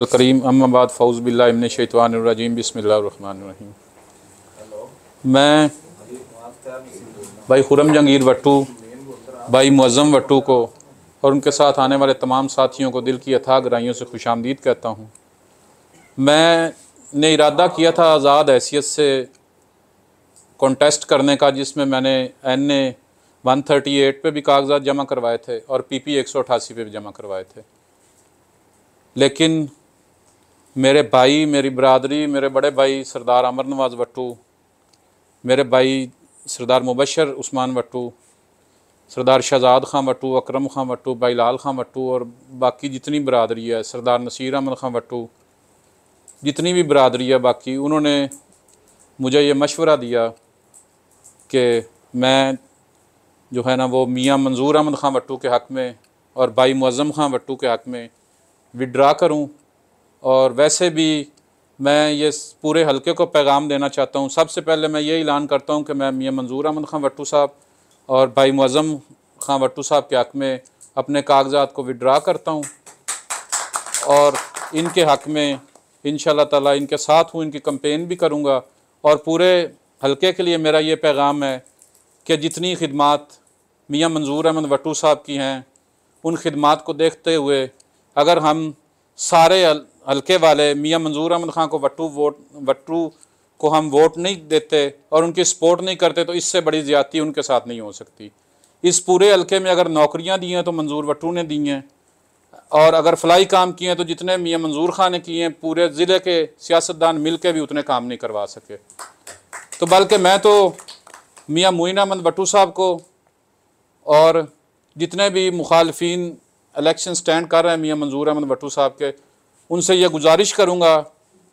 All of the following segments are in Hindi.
तो करीम अम्माबाद फ़ौज़ बिल्लामन शैतवानरजीम बसमीम मैं भाई खुरम जंगीर वट्टू भाई मुज़म वट्टू को और उनके साथ आने वाले तमाम साथियों को दिल की अथाह ग्राइयों से खुश आमदीद कहता हूँ मैं ने इरादा किया था आज़ाद हैसियत से कॉन्टेस्ट करने का जिसमें मैंने N A one thirty eight पर भी कागजात जमा करवाए थे और पी पी एक सौ अठासी पर भी जमा करवाए थे लेकिन मेरे भाई मेरी बरदरी मेरे बड़े भाई सरदार अमर नवाज़ वटू मेरे भाई सरदार मुबशर उस्मान वटू सरदार शहजाद खां वटू अक्रम खां वटू भाई लाल खां वटू और बाकी जितनी बरदरी है सरदार नसीर अहमद खां वटू जितनी भी बरदरी है बाकी उन्होंने मुझे ये मशवरा दिया कि मैं जो है ना वो मियाँ मंजूर अहमद खां वटू के हक़ में और भाई मुज़म खां वटू के हक़ में विड्रा करूँ और वैसे भी मैं ये पूरे हलके को पैगाम देना चाहता हूँ सबसे पहले मैं ये ऐलान करता हूँ कि मैं मियाँ मंजूर अहमद खान वट्टू साहब और भाई मज़म ख़ान वट्टू साहब के हक़ में अपने कागजात को विड्रा करता हूँ और इनके हक़ में इन ताला इनके साथ हूँ इनकी कंपेन भी करूँगा और पूरे हलके के लिए मेरा ये पैगाम है कि जितनी खदमात मियाँ मंजूर अहमद वट्टू साहब की हैं उन खिदमत को देखते हुए अगर हम सारे हल्के वाले मियाँ मंजूर अहमद ख़ान को वट्टू वोट वट्टू को हम वोट नहीं देते और उनकी सपोर्ट नहीं करते तो इससे बड़ी ज़्यादती उनके साथ नहीं हो सकती इस पूरे हल्के में अगर नौकरियां दी हैं तो मंजूर वट्टू ने दी हैं और अगर फलाई काम किए हैं तो जितने मियाँ मंजूर खान ने किए हैं पूरे ज़िले के सियासतदान मिल के भी उतने काम नहीं करवा सके तो बल्कि मैं तो मियाँ मोइन अहमद भट्टू साहब को और जितने भी मुखालफी इलेक्शन स्टैंड कर रहे हैं मियाँ मंजूर अहमद भट्टू साहब के उनसे यह गुजारिश करूँगा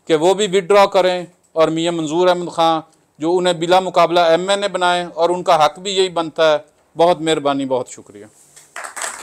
कि वो भी विदड्रा करें और मियाँ मंजूर अहमद ख़ां जो उन्हें बिला मुकाबला एम एन ए बनाएँ और उनका हक भी यही बनता है बहुत मेहरबानी बहुत शुक्रिया